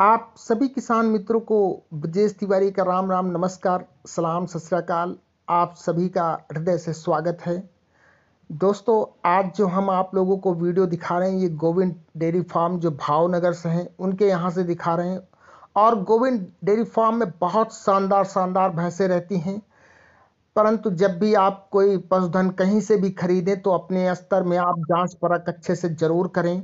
आप सभी किसान मित्रों को ब्रजेश तिवारी का राम राम नमस्कार सलाम सत आप सभी का हृदय से स्वागत है दोस्तों आज जो हम आप लोगों को वीडियो दिखा रहे हैं ये गोविंद डेयरी फार्म जो भावनगर से हैं उनके यहाँ से दिखा रहे हैं और गोविंद डेयरी फार्म में बहुत शानदार शानदार भैंसें रहती हैं परंतु जब भी आप कोई पशुधन कहीं से भी खरीदें तो अपने स्तर में आप जांच परख अच्छे से ज़रूर करें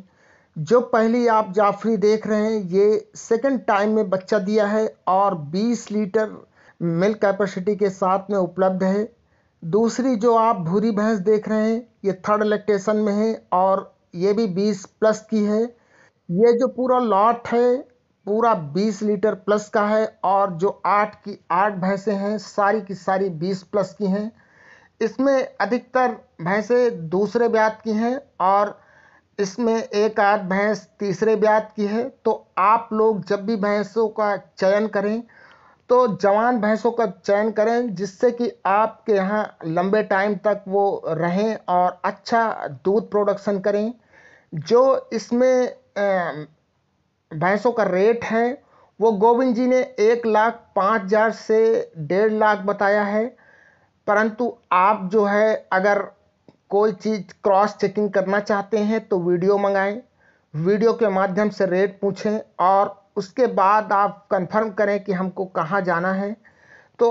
जो पहली आप जाफरी देख रहे हैं ये सेकंड टाइम में बच्चा दिया है और 20 लीटर मिल्क कैपेसिटी के साथ में उपलब्ध है दूसरी जो आप भूरी भैंस देख रहे हैं ये थर्ड लैक्टेशन में है और ये भी 20 प्लस की है ये जो पूरा लॉट है पूरा 20 लीटर प्लस का है और जो आठ की आठ भैंसें हैं सारी की सारी 20 प्लस की हैं इसमें अधिकतर भैंसें दूसरे ब्यात की हैं और इसमें एक आध भैंस तीसरे ब्याज की है तो आप लोग जब भी भैंसों का चयन करें तो जवान भैंसों का चयन करें जिससे कि आपके यहाँ लंबे टाइम तक वो रहें और अच्छा दूध प्रोडक्शन करें जो इसमें भैंसों का रेट है वो गोविंद जी ने एक लाख पाँच हज़ार से डेढ़ लाख बताया है परंतु आप जो है अगर कोई चीज़ क्रॉस चेकिंग करना चाहते हैं तो वीडियो मंगाएं वीडियो के माध्यम से रेट पूछें और उसके बाद आप कंफर्म करें कि हमको कहाँ जाना है तो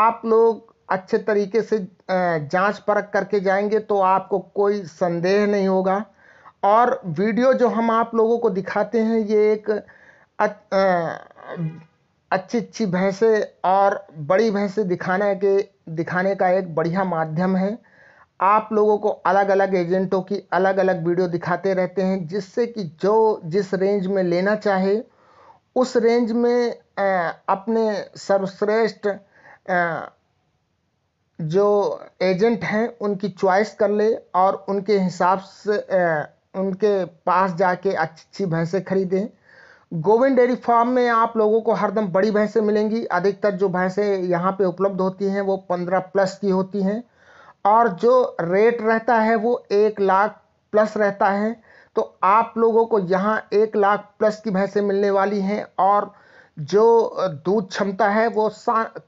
आप लोग अच्छे तरीके से जांच परख करके जाएंगे तो आपको कोई संदेह नहीं होगा और वीडियो जो हम आप लोगों को दिखाते हैं ये एक अच्छी अच्छी भैंसे और बड़ी भैंसे दिखाने के दिखाने का एक बढ़िया माध्यम है आप लोगों को अलग अलग एजेंटों की अलग अलग वीडियो दिखाते रहते हैं जिससे कि जो जिस रेंज में लेना चाहे उस रेंज में अपने सर्वश्रेष्ठ जो एजेंट हैं उनकी चॉइस कर ले और उनके हिसाब से उनके पास जाके अच्छी अच्छी भैंसें खरीदें गोविंद डेयरी फार्म में आप लोगों को हरदम बड़ी भैंसें मिलेंगी अधिकतर जो भैंसें यहाँ पे उपलब्ध होती हैं वो पंद्रह प्लस की होती हैं और जो रेट रहता है वो एक लाख प्लस रहता है तो आप लोगों को यहाँ एक लाख प्लस की भैंसें मिलने वाली हैं और जो दूध क्षमता है वो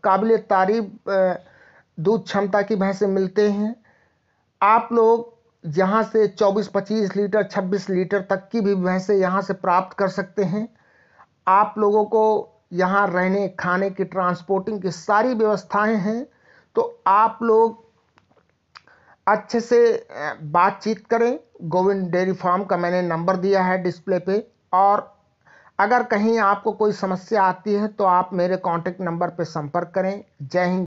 काबिल तारीफ दूध क्षमता की भैंसें मिलते हैं आप लोग यहाँ से 24-25 लीटर 26 लीटर तक की भी भैंसें यहाँ से प्राप्त कर सकते हैं आप लोगों को यहाँ रहने खाने की ट्रांसपोर्टिंग की सारी व्यवस्थाएं हैं तो आप लोग अच्छे से बातचीत करें गोविंद डेयरी फार्म का मैंने नंबर दिया है डिस्प्ले पे और अगर कहीं आपको कोई समस्या आती है तो आप मेरे कांटेक्ट नंबर पर संपर्क करें जय हिंद